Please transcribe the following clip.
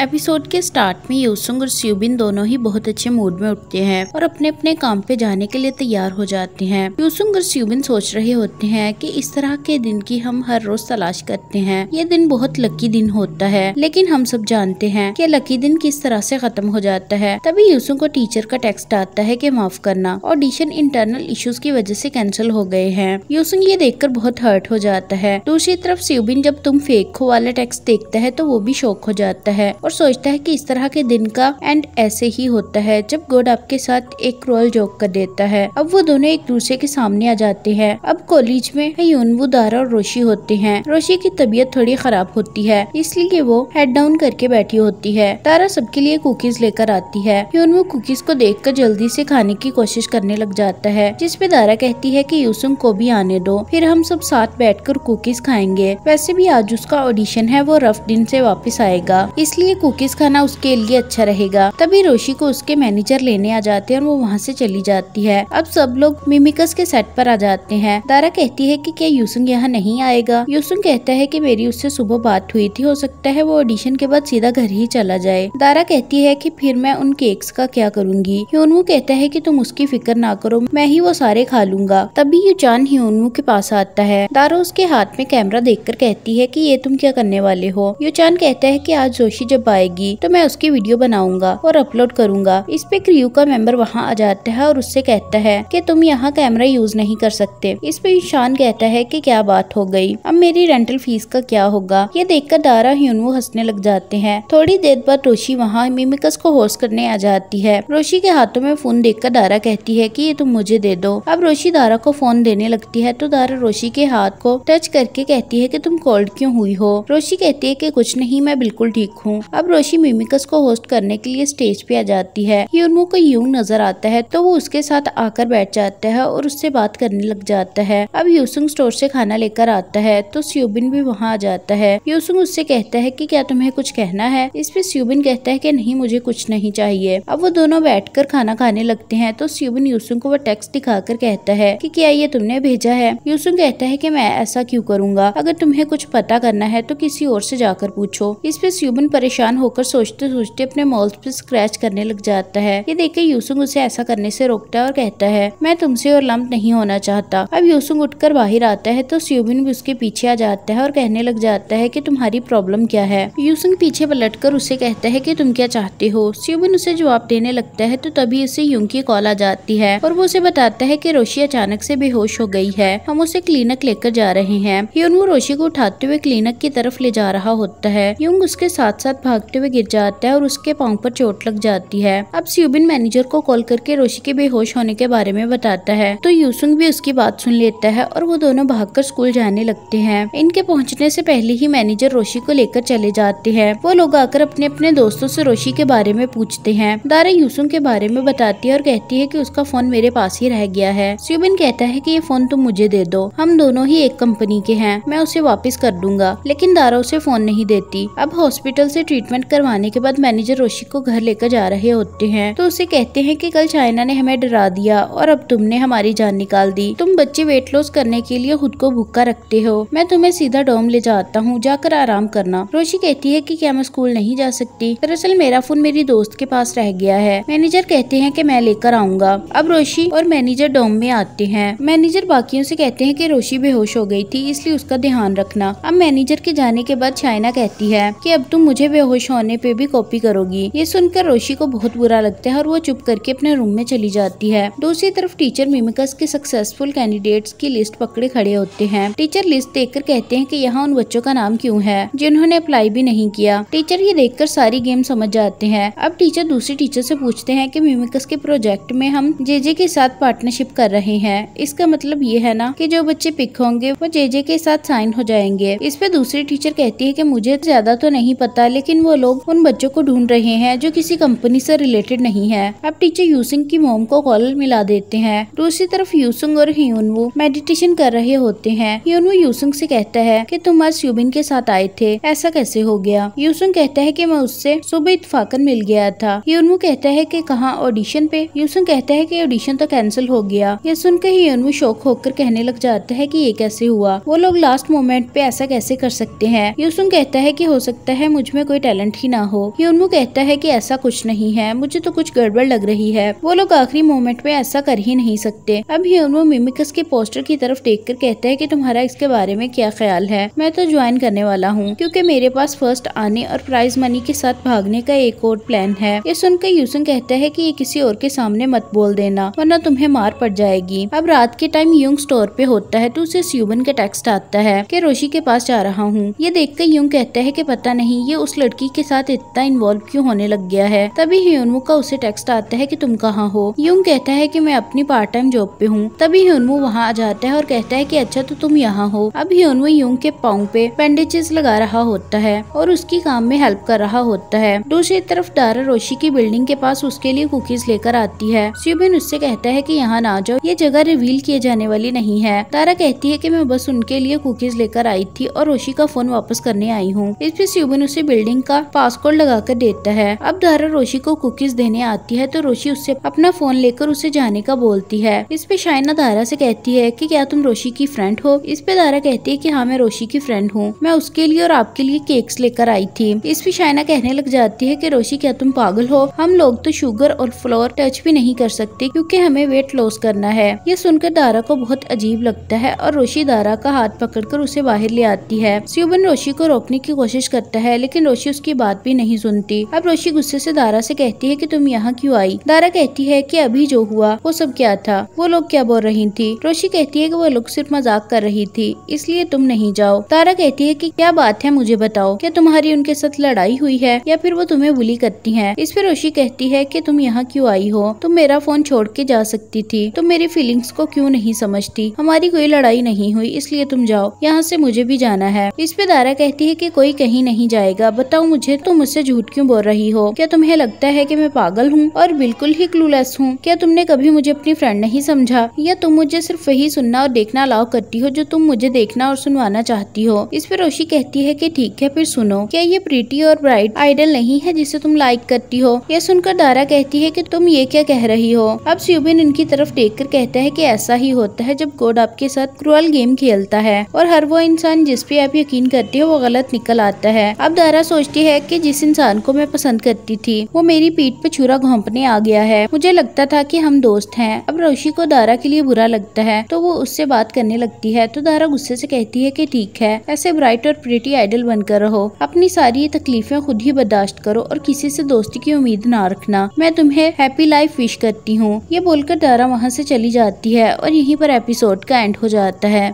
episode के start में यूसुंग और स्यूबिन दोनों ही बहुत अच्छे मूड में उठते हैं और अपने अपने काम पे जाने के लिए तैयार हो जाते हैं यूसुंग और स्यूबिन सोच रहे होते हैं कि इस तरह के दिन की हम हर रोज तलाश करते हैं ये दिन बहुत लकी दिन होता है लेकिन हम सब जानते हैं कि लकी दिन किस तरह से खत्म हो जाता है तभी यूसुंग को टीचर का टेक्स्ट आता है की माफ करना ऑडिशन इंटरनल इशूज की वजह से कैंसिल हो गए हैं यूसुंग ये देख बहुत हर्ट हो जाता है दूसरी तरफ स्यूबिन जब तुम फेक हो वाला टेक्स्ट देखता है तो वो भी शौक हो जाता है और सोचता है कि इस तरह के दिन का एंड ऐसे ही होता है जब गोड आपके साथ एक रोल जोक कर देता है अब वो दोनों एक दूसरे के सामने आ जाते हैं अब कॉलेज में वो दारा और रोशी होते हैं रोशी की तबीयत थोड़ी खराब होती है इसलिए वो हेड डाउन करके बैठी होती है तारा सबके लिए कुकीज लेकर आती है वो कुकीज को देख कर जल्दी से खाने की कोशिश करने लग जाता है जिसपे दारा कहती है की यूसुंग को भी आने दो फिर हम सब साथ बैठ कर कुकीज खाएंगे वैसे भी आज उसका ऑडिशन है वो रफ दिन ऐसी वापिस आएगा इसलिए ये कुकीज खाना उसके लिए अच्छा रहेगा तभी रोशी को उसके मैनेजर लेने आ जाते हैं और वो वहाँ से चली जाती है अब सब लोग मिमिकस के सेट पर आ जाते हैं दारा कहती है कि क्या यूसुंग यहाँ नहीं आएगा यूसुंग कहता है कि मेरी उससे सुबह बात हुई थी हो सकता है वो ऑडिशन के बाद सीधा घर ही चला जाए दारा कहती है की फिर मैं उन केक्स का क्या करूंगी ह्यूनवू कहता है की तुम उसकी फिक्र ना करो मैं ही वो सारे खा लूंगा तभी चांद ह्यूनवू के पास आता है दारा उसके हाथ में कैमरा देख कहती है की ये तुम क्या करने वाले हो चांद कहता है की आज जोशी जब पाएगी तो मैं उसकी वीडियो बनाऊंगा और अपलोड करूंगा इस पे क्रियू का मेंबर वहाँ आ जाता है और उससे कहता है कि तुम यहाँ कैमरा यूज नहीं कर सकते इस पे ईशान कहता है कि क्या बात हो गई अब मेरी रेंटल फीस का क्या होगा ये देखकर दारा ह्यूनवो हंसने लग जाते हैं थोड़ी देर बाद रोशी वहाँ मिमिकस को होश करने आ जाती है रोशी के हाथों में फोन कर दारा कहती है की ये तुम मुझे दे दो अब रोशी दारा को फोन देने लगती है तो दारा रोशी के हाथ को टच करके कहती है की तुम कॉल्ड क्यों हुई हो रोशी कहती है की कुछ नहीं मैं बिल्कुल ठीक हूँ अब रोशी मिमिकस को होस्ट करने के लिए स्टेज पे आ जाती है यूनमू को यूंग नजर आता है तो वो उसके साथ आकर बैठ जाता है और उससे बात करने लग जाता है अब यूसुंग स्टोर से खाना लेकर आता है तो स्यूबिन भी वहाँ आ जाता है यूसुंग उससे कहता है की क्या तुम्हें कुछ कहना है इस पे स्यूबिन कहता है की नहीं मुझे कुछ नहीं चाहिए अब वो दोनों बैठ खाना खाने लगते हैं तो स्यूबिन यूसुंग को वो दिखा दिखाकर कहता है की क्या ये तुमने भेजा है यूसुंग कहता है की मैं ऐसा क्यूँ करूँगा अगर तुम्हें कुछ पता करना है तो किसी और से जाकर पूछो इस पे स्यूबन परेशान परेशान होकर सोचते सोचते अपने मॉल्स पर स्क्रैच करने लग जाता है ये देख के यूसुंग उसे ऐसा करने से रोकता है और कहता है मैं तुमसे और लम्ब नहीं होना चाहता अब यूसुंग उठकर बाहर आता है तो स्यूबिन भी उसके पीछे आ जाता है और कहने लग जाता है की तुम्हारी प्रॉब्लम क्या है यूसुंग पीछे पलट कर उसे कहता है की तुम क्या चाहते हो स्यूबिन उसे जवाब देने लगता है तो तभी उसे यूंग की कॉल आ जाती है और वो उसे बताता है की रोशी अचानक से बेहोश हो गई है हम उसे क्लिनिक लेकर जा रहे हैं यून वो रोशी को उठाते हुए क्लिनिक की तरफ ले जा रहा होता है यूंग उसके साथ साथ भागते हुए गिर जाता है और उसके पाँव पर चोट लग जाती है अब सियुबिन मैनेजर को कॉल करके रोशी के बेहोश होने के बारे में बताता है तो यूसुंग भी उसकी बात सुन लेता है और वो दोनों भाग स्कूल जाने लगते है इनके पहुँचने ऐसी पहले ही मैनेजर रोशी को लेकर चले जाते हैं वो लोग आकर अपने अपने दोस्तों ऐसी रोशी के बारे में पूछते हैं दारा यूसुंग के बारे में बताती है और कहती है की उसका फोन मेरे पास ही रह गया है सियुबिन कहता है की ये फोन तुम मुझे दे दो हम दोनों ही एक कंपनी के हैं मैं उसे वापस कर दूंगा लेकिन दारा उसे फोन नहीं देती अब हॉस्पिटल से ट्रीट ट्रीटमेंट करवाने के बाद मैनेजर रोशी को घर लेकर जा रहे होते हैं तो उसे कहते हैं कि कल चाइना ने हमें डरा दिया और अब तुमने हमारी जान निकाल दी तुम बच्चे वेट लॉस करने के लिए खुद को भूखा रखते हो मैं तुम्हें सीधा डोम ले जाता हूँ जाकर आराम करना रोशी कहती है की क्या मैं स्कूल नहीं जा सकती दरअसल मेरा फोन मेरी दोस्त के पास रह गया है मैनेजर कहते हैं की मैं लेकर आऊंगा अब रोशी और मैनेजर डोम में आते हैं मैनेजर बाकियों से कहते हैं कि रोशी बेहोश हो गई थी इसलिए उसका ध्यान रखना अब मैनेजर के जाने के बाद चाइना कहती है कि अब तुम मुझे बेहोश बेहोश होने पे भी कॉपी करोगी ये सुनकर रोशी को बहुत बुरा लगता है और वो चुप करके अपने रूम में चली जाती है दूसरी तरफ टीचर मिमिकस के सक्सेसफुल कैंडिडेट्स की लिस्ट पकड़े खड़े होते हैं टीचर लिस्ट देख कहते हैं की यहाँ उन बच्चों का नाम क्यूँ है जिन्होंने अप्लाई भी नहीं किया टीचर ये देख सारी गेम समझ जाते हैं अब टीचर दूसरी टीचर से पूछते हैं की मिमिकस के प्रोजेक्ट में हम जेजे के साथ पार्टनरशिप कर रहे हैं इसका मतलब ये है ना कि जो बच्चे पिक होंगे वो जेजे के साथ साइन हो जाएंगे इस पे दूसरी टीचर कहती है कि मुझे ज्यादा तो नहीं पता लेकिन वो लोग उन बच्चों को ढूंढ रहे हैं जो किसी कंपनी से रिलेटेड नहीं है अब टीचर यूसिंग की मोम को कॉलर मिला देते हैं दूसरी तरफ यूसुंग और ह्यूनवू मेडिटेशन कर रहे होते हैं ह्यूनवू यूसुंग से कहता है कि तुम आज सुबिन के साथ आए थे ऐसा कैसे हो गया यूसुंग कहता है कि मैं उससे सुबह इतफाकन मिल गया था ह्यूनवू कहता है कि कहा ऑडिशन पे यूसुंग कहता है कि ऑडिशन तो कैंसिल हो गया यह सुनकर ह्यूनवू शौक होकर कहने लग जाता है की ये कैसे हुआ वो लोग लास्ट मोमेंट पे ऐसा कैसे कर सकते हैं यूसुंग कहता है की हो सकता है मुझ में कोई टैलेंट ही ना हो यूनमू कहता है कि ऐसा कुछ नहीं है मुझे तो कुछ गड़बड़ लग रही है वो लोग आखिरी मोमेंट में ऐसा कर ही नहीं सकते अब यूनमू मिमिकस के पोस्टर की तरफ देख कर कहते हैं की तुम्हारा इसके बारे में क्या ख्याल है मैं तो ज्वाइन करने वाला हूँ क्यूँकी मेरे पास फर्स्ट आने और प्राइज मनी के साथ भागने का एक और प्लान है ये सुनकर यूसुन कहता है की ये किसी और के सामने मत बोल देना वरना तुम्हें मार पड़ जाएगी अब रात के टाइम यूंग स्टोर पे होता है तो उसे स्यूबन का टेक्स्ट आता है कि रोशी के पास जा रहा हूँ ये देखकर यूंग कहता है कि पता नहीं ये उस लड़की लड़की के साथ इतना इन्वॉल्व क्यों होने लग गया है तभी ह्यूनमू का उसे टेक्स्ट आता है की तुम कहाँ हो यूंग कहता है की मैं अपनी पार्ट टाइम जॉब पे हूँ तभी ह्यूनमू वहाँ आ जाता है और कहता है की अच्छा तो तुम यहाँ हो अब ह्यूनमू यूंग के पाँव पे बैंडेजेस लगा रहा होता है और उसकी काम में हेल्प कर रहा होता है दूसरी तरफ डारा रोशी की बिल्डिंग के पास उसके लिए कुकीज लेकर आती है सुबिन उससे कहता है की यहाँ ना जाओ ये जगह रिवील किए जाने वाली नहीं है तारा कहती है की मैं बस उनके लिए कुकीज लेकर आई थी और रोशी का फोन वापस करने आई हूँ इस पे सुबिन उसे बिल्डिंग का लगा लगाकर देता है अब धारा रोशी को कुकीज देने आती है तो रोशी उससे अपना फोन लेकर उसे जाने का बोलती है इस पे शाइना धारा से कहती है कि क्या तुम रोशी की फ्रेंड हो इस पे धारा कहती है कि हाँ मैं रोशी की फ्रेंड हूँ मैं उसके लिए और आपके लिए केक्स लेकर आई थी इस पे शाइना कहने लग जाती है कि रोशी क्या तुम पागल हो हम लोग तो शुगर और फ्लोर टच भी नहीं कर सकते क्योंकि हमें वेट लॉस करना है ये सुनकर दारा को बहुत अजीब लगता है और रोशी दारा का हाथ कर उसे बाहर ले आती है स्यूबन रोशी को रोकने की कोशिश करता है लेकिन रोशी उसकी बात भी नहीं सुनती अब रोशी गुस्से से दारा से कहती है कि तुम यहाँ क्यों आई दारा कहती है कि अभी जो हुआ वो सब क्या था वो लोग क्या बोल रही थी रोशी कहती है कि वो लोग सिर्फ मजाक कर रही थी इसलिए तुम नहीं जाओ दारा कहती है कि क्या बात है मुझे बताओ क्या तुम्हारी उनके साथ लड़ाई हुई है या फिर वो तुम्हें बुली करती है इस पर रोशी कहती है कि तुम यहाँ क्यों आई हो तुम मेरा फोन छोड़ के जा सकती थी तुम मेरी फीलिंग्स को क्यों नहीं समझती हमारी कोई लड़ाई नहीं हुई इसलिए तुम जाओ यहाँ से मुझे भी जाना है इस पे दारा कहती है कि कोई कहीं नहीं जाएगा बताओ बताओ मुझे तुम मुझसे झूठ क्यों बोल रही हो क्या तुम्हें लगता है कि मैं पागल हूँ और बिल्कुल ही क्लूलेस हूँ क्या तुमने कभी मुझे अपनी फ्रेंड नहीं समझा या तुम मुझे सिर्फ वही सुनना और देखना अलाउ करती हो जो तुम मुझे देखना और सुनवाना चाहती हो इस पर रोशी कहती है की ठीक है फिर सुनो क्या ये प्रीटी और ब्राइट आइडल नहीं है जिसे तुम लाइक करती हो यह सुनकर दारा कहती है की तुम ये क्या कह रही हो अब सुबिन इनकी तरफ देख कर कहता है की ऐसा ही होता है जब गोड आपके साथ क्रूअल गेम खेलता है और हर वो इंसान जिस पे आप यकीन करते हो वो गलत निकल आता है अब दारा सोच सोचती है कि जिस इंसान को मैं पसंद करती थी वो मेरी पीठ पे छुरा घोंपने आ गया है मुझे लगता था कि हम दोस्त हैं अब रोशी को दारा के लिए बुरा लगता है तो वो उससे बात करने लगती है तो दारा गुस्से से कहती है कि ठीक है ऐसे ब्राइट और प्रिटी आइडल बनकर रहो अपनी सारी तकलीफें खुद ही बर्दाश्त करो और किसी से दोस्ती की उम्मीद ना रखना मैं तुम्हें हैप्पी लाइफ विश करती हूँ ये बोलकर दारा वहाँ से चली जाती है और यहीं पर एपिसोड का एंड हो जाता है